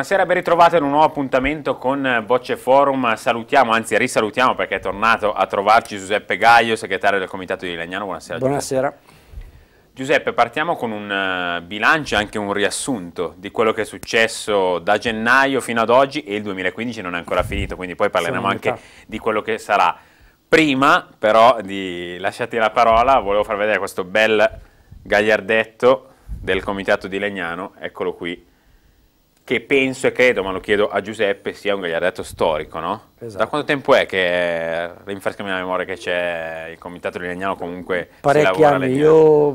buonasera, ben ritrovato in un nuovo appuntamento con Bocce Forum. Salutiamo, anzi risalutiamo perché è tornato a trovarci Giuseppe Gaio, segretario del Comitato di Legnano. Buonasera. Buonasera. Giuseppe, partiamo con un eh, bilancio e anche un riassunto di quello che è successo da gennaio fino ad oggi e il 2015 non è ancora finito, quindi poi parleremo anche di quello che sarà. Prima però di lasciarti la parola, volevo far vedere questo bel gagliardetto del Comitato di Legnano, eccolo qui che penso e credo, ma lo chiedo a Giuseppe, sia un gagliardetto storico, no? Esatto. Da quanto tempo è che, rinfrescami la memoria, che c'è il comitato di legnano comunque Parecchi anni, io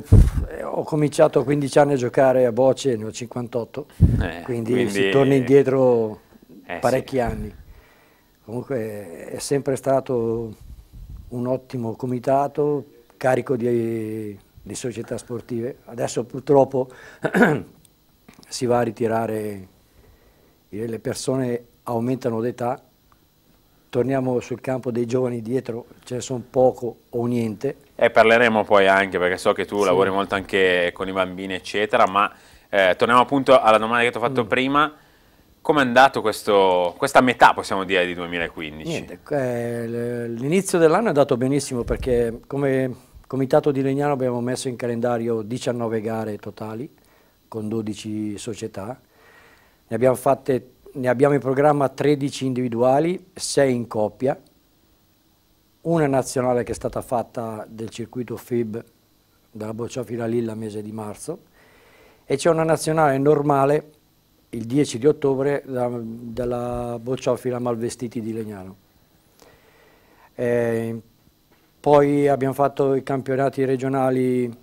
eh, ho cominciato a 15 anni a giocare a bocce, ne ho 58, eh, quindi, quindi, si torna indietro eh, parecchi sì. anni. Comunque è sempre stato un ottimo comitato, carico di, di società sportive. Adesso purtroppo si va a ritirare le persone aumentano d'età, torniamo sul campo dei giovani dietro, ce ne sono poco o niente. E parleremo poi anche, perché so che tu sì. lavori molto anche con i bambini, eccetera, ma eh, torniamo appunto alla domanda che ti ho fatto mm. prima. Come è andato questo, questa metà, possiamo dire, di 2015? Eh, l'inizio dell'anno è andato benissimo perché come Comitato di Legnano abbiamo messo in calendario 19 gare totali con 12 società ne abbiamo, fatte, ne abbiamo in programma 13 individuali, 6 in coppia, una nazionale che è stata fatta del circuito FIB dalla Bocciofila Lilla mese di marzo e c'è una nazionale normale il 10 di ottobre dalla, dalla Bocciofila Malvestiti di Legnano. Eh, poi abbiamo fatto i campionati regionali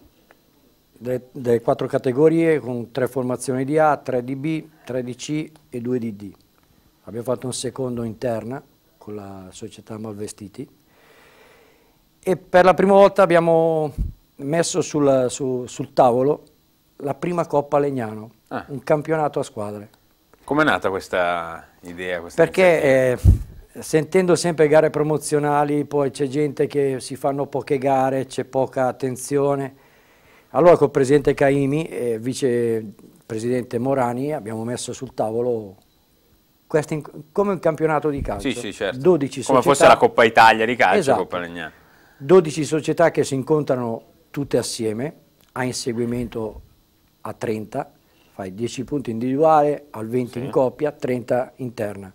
delle, quattro categorie con tre formazioni di A, tre di B, tre di C e due di D. Abbiamo fatto un secondo interna con la società Malvestiti e per la prima volta abbiamo messo sul, su, sul tavolo la prima Coppa Legnano, ah. un campionato a squadre. Com'è nata questa idea? Questa Perché eh, sentendo sempre gare promozionali, poi c'è gente che si fanno poche gare, c'è poca attenzione allora col presidente Caimi e vicepresidente Morani abbiamo messo sul tavolo in, come un campionato di calcio. Sì, sì, certo. 12 come fosse la Coppa Italia di calcio, esatto. Coppa Legnano. 12 società che si incontrano tutte assieme, a inseguimento a 30, fai 10 punti individuale, al 20 sì. in coppia, 30 interna.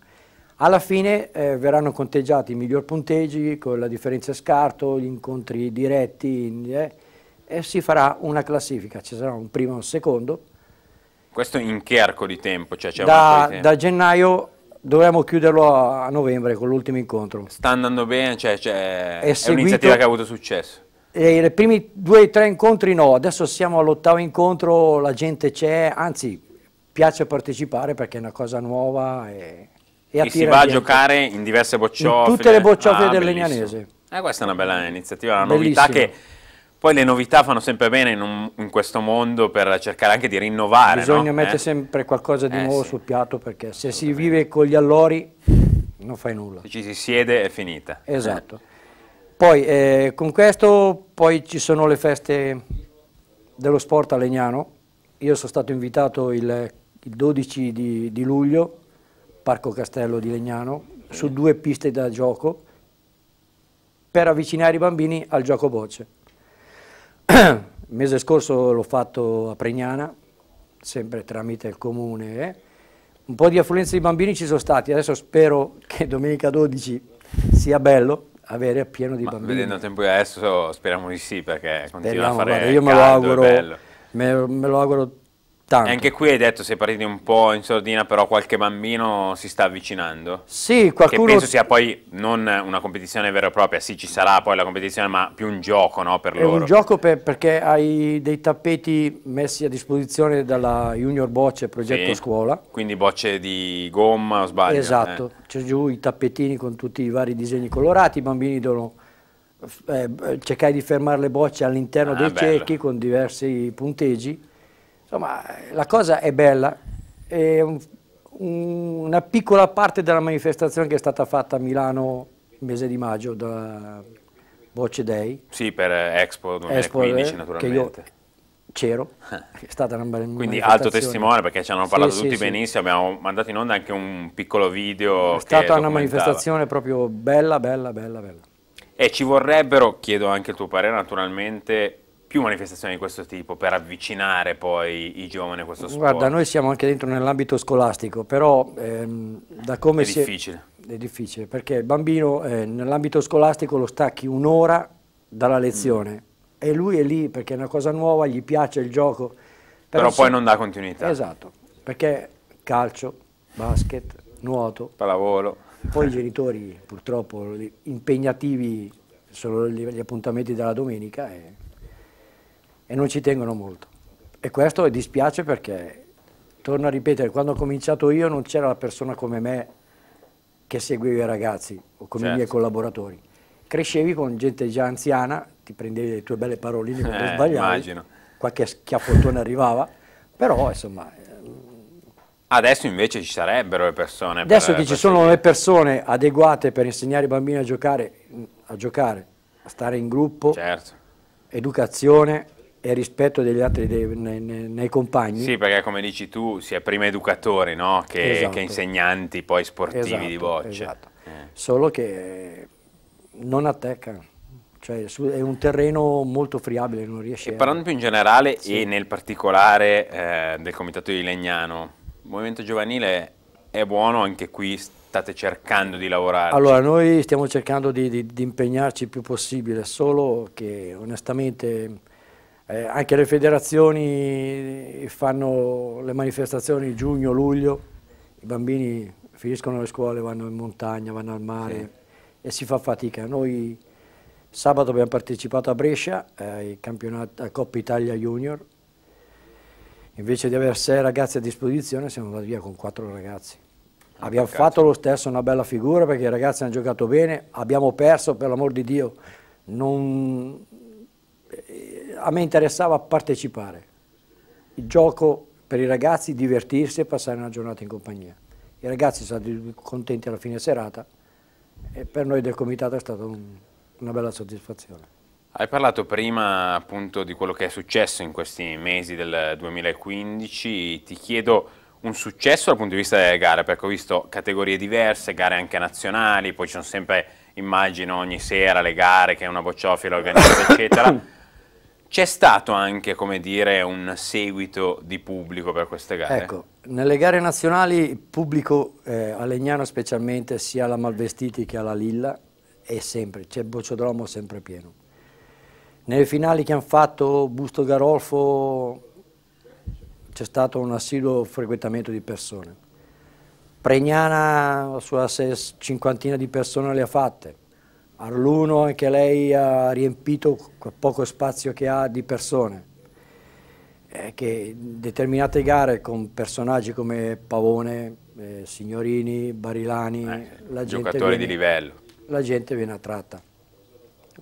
Alla fine eh, verranno conteggiati i miglior punteggi con la differenza scarto, gli incontri diretti, eh, e si farà una classifica, ci sarà un primo e un secondo. Questo in che arco di tempo? Cioè, da, di da, gennaio dovremmo chiuderlo a, novembre con l'ultimo incontro. Sta andando bene, cioè, cioè è, è un'iniziativa che ha avuto successo. Eh, I primi due o tre incontri no, adesso siamo all'ottavo incontro, la gente c'è, anzi piace partecipare perché è una cosa nuova e, e, e si va a giocare in diverse bocciofile. In tutte le bocciofile ah, del bellissimo. Legnanese. Eh, questa è una bella iniziativa, una bellissimo. novità che poi le novità fanno sempre bene in, un, in questo mondo per cercare anche di rinnovare. Bisogna no? mettere eh? sempre qualcosa di eh, nuovo sì. sul piatto perché se si vive con gli allori non fai nulla. Se ci si siede è finita. Esatto. Poi eh, con questo poi ci sono le feste dello sport a Legnano. Io sono stato invitato il, il 12 di, di luglio, Parco Castello di Legnano, su due piste da gioco per avvicinare i bambini al gioco bocce. Il mese scorso l'ho fatto a Pregnana, sempre tramite il comune. Eh? Un po' di affluenza di bambini ci sono stati, adesso spero che domenica 12 sia bello avere pieno di Ma bambini. Vedendo il tempo adesso speriamo di sì perché continua a fare guarda, io me lo auguro, me, me lo auguro Tanto. Anche qui hai detto sei partiti un po' in sordina, però qualche bambino si sta avvicinando. Sì, qualcuno... Che penso sia poi non una competizione vera e propria, sì ci sarà poi la competizione, ma più un gioco no, per È loro. È un gioco per, perché hai dei tappeti messi a disposizione dalla Junior Bocce Progetto sì. Scuola. Quindi bocce di gomma o sbaglio? Esatto, eh. c'è giù i tappetini con tutti i vari disegni colorati, i bambini devono... Eh, cercai di fermare le bocce all'interno ah, dei bello. ciechi con diversi punteggi Insomma, la cosa è bella, è un, una piccola parte della manifestazione che è stata fatta a Milano il mese di maggio da Voce Day. Sì, per Expo 2015 Expo, naturalmente. Eh, che io c'ero, è stata una bella Quindi alto testimone perché ci hanno parlato sì, tutti sì, benissimo, sì. abbiamo mandato in onda anche un piccolo video. È stata una manifestazione proprio bella, bella, bella, bella. E ci vorrebbero, chiedo anche il tuo parere naturalmente, più manifestazioni di questo tipo per avvicinare poi i giovani a questo sport? Guarda, noi siamo anche dentro nell'ambito scolastico, però ehm, da come è si... Difficile. È, difficile. perché il bambino eh, nell'ambito scolastico lo stacchi un'ora dalla lezione mm. e lui è lì perché è una cosa nuova, gli piace il gioco. Però, però poi si... non dà continuità. Esatto, perché calcio, basket, nuoto... Pallavolo. Poi i genitori purtroppo impegnativi sono gli appuntamenti della domenica e e non ci tengono molto. E questo dispiace perché, torno a ripetere, quando ho cominciato io non c'era la persona come me che seguiva i ragazzi o come certo. i miei certo. collaboratori. Crescevi con gente già anziana, ti prendevi le tue belle paroline quando eh, sbagliavi, immagino. qualche schiaffottone arrivava, però insomma... Eh, Adesso invece ci sarebbero le persone. Adesso che ci sono le persone adeguate per insegnare i bambini a giocare, a, giocare, a stare in gruppo, certo. educazione, e rispetto degli altri dei, nei, nei, compagni. Sì, perché come dici tu, sia prima educatori no? che, esatto. che, insegnanti, poi sportivi esatto, di bocce. Esatto. Eh. Solo che non attacca, cioè è un terreno molto friabile, non riesce. E parlando più in generale sì. e nel particolare eh, del comitato di Legnano, il movimento giovanile è buono anche qui state cercando di lavorare? Allora, noi stiamo cercando di, di, di impegnarci il più possibile, solo che onestamente eh, anche le federazioni fanno le manifestazioni giugno-luglio, i bambini finiscono le scuole, vanno in montagna, vanno al mare sì. e si fa fatica. Noi sabato abbiamo partecipato a Brescia eh, a Coppa Italia Junior, invece di avere sei ragazzi a disposizione siamo andati via con quattro ragazzi. Non ah, abbiamo peccato. fatto lo stesso una bella figura perché i ragazzi hanno giocato bene, abbiamo perso per l'amor di Dio, non, a me interessava partecipare. Il gioco per i ragazzi, divertirsi e passare una giornata in compagnia. I ragazzi sono stati contenti alla fine serata e per noi del comitato è stata un, una bella soddisfazione. Hai parlato prima appunto di quello che è successo in questi mesi del 2015, ti chiedo un successo dal punto di vista delle gare, perché ho visto categorie diverse, gare anche nazionali, poi ci sono sempre, immagino, ogni sera le gare che una bocciofila organizza, eccetera. C'è stato anche, come dire, un seguito di pubblico per queste gare? Ecco, nelle gare nazionali il pubblico eh, a Legnano specialmente sia alla Malvestiti che alla Lilla è sempre, c'è il bocciodromo sempre pieno. Nelle finali che hanno fatto Busto Garolfo c'è stato un assiduo frequentamento di persone. Pregnana la sua cinquantina di persone le ha fatte Arluno anche lei ha riempito quel poco spazio che ha di persone eh, che determinate gare con personaggi come Pavone, eh, Signorini, Barilani, eh, la giocatori viene, di livello. La gente viene attratta.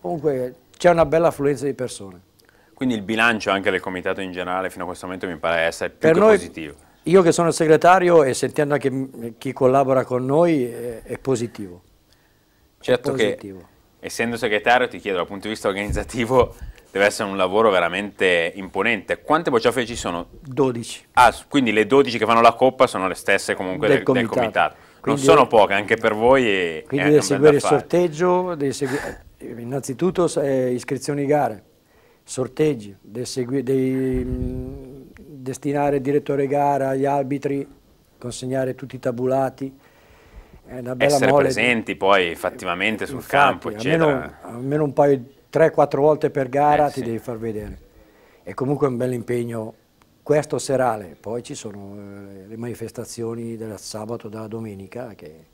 Comunque c'è una bella affluenza di persone. Quindi il bilancio anche del comitato in generale fino a questo momento mi pare essere più per noi, positivo. Io che sono il segretario e sentendo anche chi collabora con noi è, eh, è positivo. Certo che, essendo segretario, ti chiedo dal punto di vista organizzativo, deve essere un lavoro veramente imponente. Quante bocciofile ci sono? 12. Ah, quindi le 12 che fanno la coppa sono le stesse comunque del, del comitato. Del comitato. non sono poche, anche per voi è, Quindi devi seguire il sorteggio, devi seguire, eh, innanzitutto eh, iscrizioni gare, sorteggi, devi, segui, devi mh, mm, destinare direttore gara agli arbitri, consegnare tutti i tabulati, essere mole. presenti poi effettivamente eh, sul Infatti, campo, eccetera. Almeno, almeno un paio, 3 quattro volte per gara eh, ti sì. devi far vedere. È comunque un bel impegno questo serale. Poi ci sono eh, le manifestazioni del sabato e della domenica che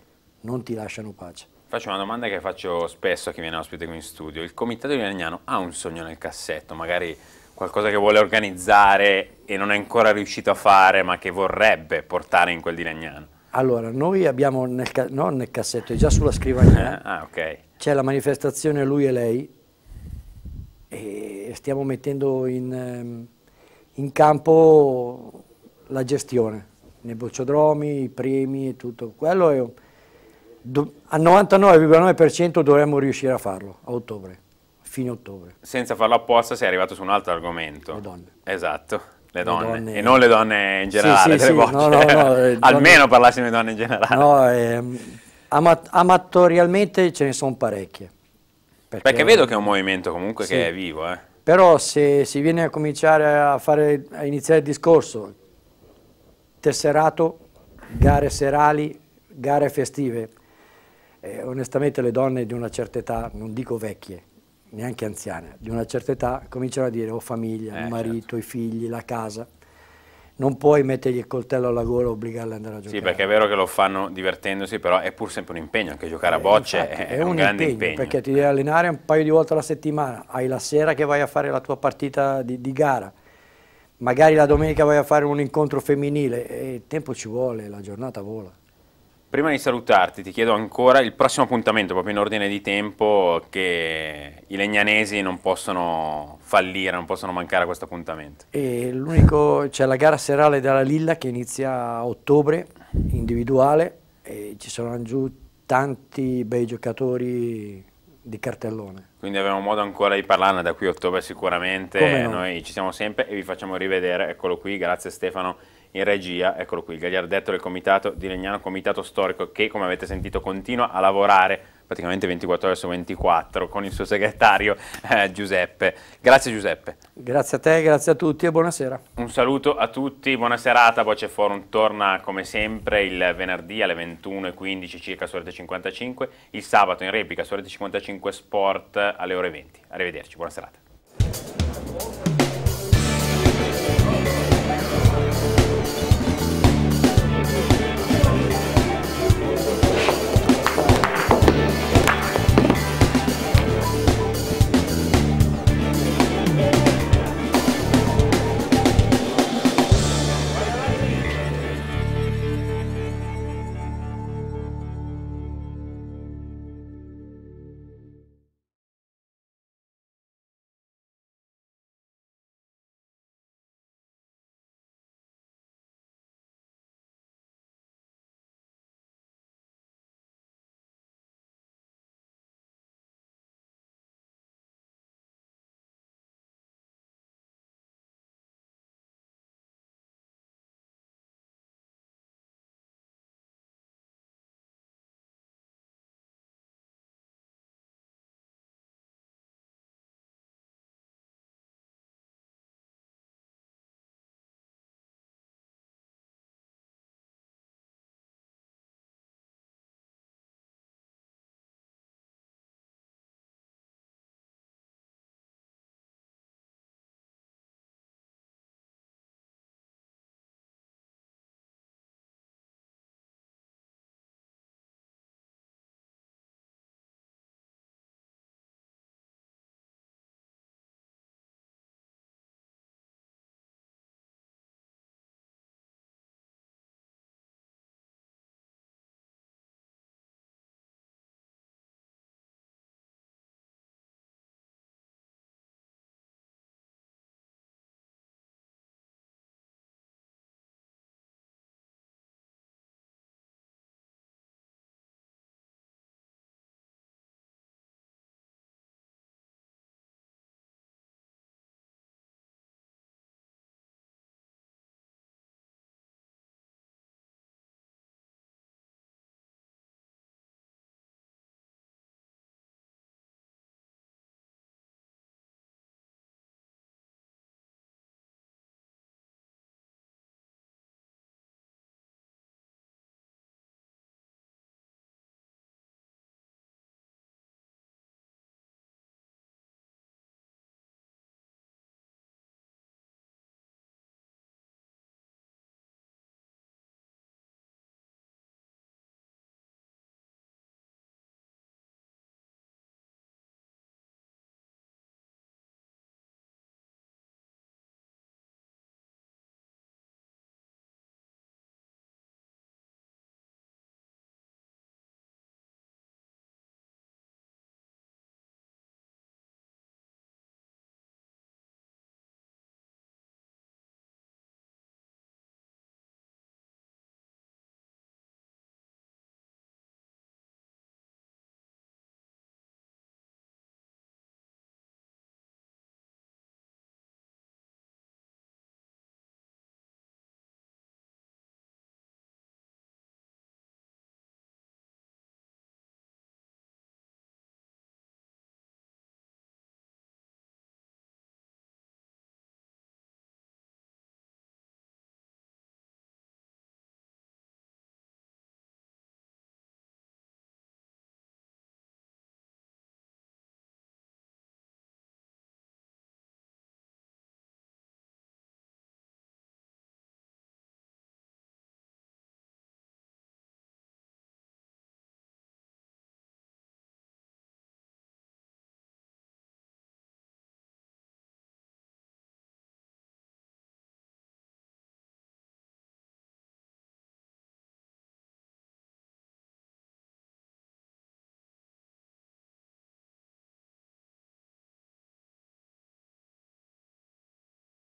non ti lasciano pace. Faccio una domanda che faccio spesso a chi viene ospite qui in studio. Il comitato di Legnano ha un sogno nel cassetto, magari qualcosa che vuole organizzare e non è ancora riuscito a fare, ma che vorrebbe portare in quel di Legnano? Allora, noi abbiamo nel, ca nel cassetto, è già sulla scrivania. ah, ok. C'è la manifestazione Lui e Lei e stiamo mettendo in, ehm, in campo la gestione, nei bocciodromi, i premi e tutto. Quello è, do, al 99,9% dovremmo riuscire a farlo a ottobre, fine ottobre. Senza farlo apposta sei arrivato su un altro argomento. Madonna. Esatto. Le donne. le donne, e non le donne in generale, sì, sì, sì. No, no, no, donne... almeno parlassimo di donne in generale. No, ehm, ama- amatorialmente ce ne sono parecchie. Perché... perché... vedo che è un movimento comunque che è vivo. Eh. Però se si viene a cominciare a, fare, a iniziare il discorso, tesserato, gare serali, gare festive, eh, onestamente le donne di una certa età, non dico vecchie, neanche anziane, di una certa età, cominciano a dire ho oh, famiglia, eh, il marito, certo. i figli, la casa. Non puoi mettergli il coltello alla gola e obbligarli ad andare a giocare. Sì, perché è vero che lo fanno divertendosi, però è pur sempre un impegno, anche giocare eh, a bocce infatti, eh, è, è, un, un grande impegno, impegno, Perché ti devi eh. allenare un paio di volte alla settimana, hai la sera che vai a fare la tua partita di, di gara, magari la domenica vai a fare un incontro femminile, e eh, il tempo ci vuole, la giornata vola. Prima di salutarti ti chiedo ancora il prossimo appuntamento, proprio in ordine di tempo, che i legnanesi non possono fallire, non possono mancare a questo appuntamento. L'unico, c'è la gara serale della Lilla che inizia a ottobre, individuale, e ci saranno giù tanti bei giocatori di cartellone. Quindi avremo modo ancora di parlarne da qui a ottobre sicuramente, no. noi ci siamo sempre e vi facciamo rivedere, eccolo qui, grazie Stefano in regia, eccolo qui, il gagliardetto del comitato di Legnano, comitato storico che come avete sentito continua a lavorare praticamente 24 ore su 24 con il suo segretario eh, Giuseppe. Grazie Giuseppe. Grazie a te, grazie a tutti e buonasera. Un saluto a tutti, buona serata, Voce Forum torna come sempre il venerdì alle 21.15 circa su Rete 55, il sabato in replica su Rete 55 Sport alle ore 20. Arrivederci, buona serata.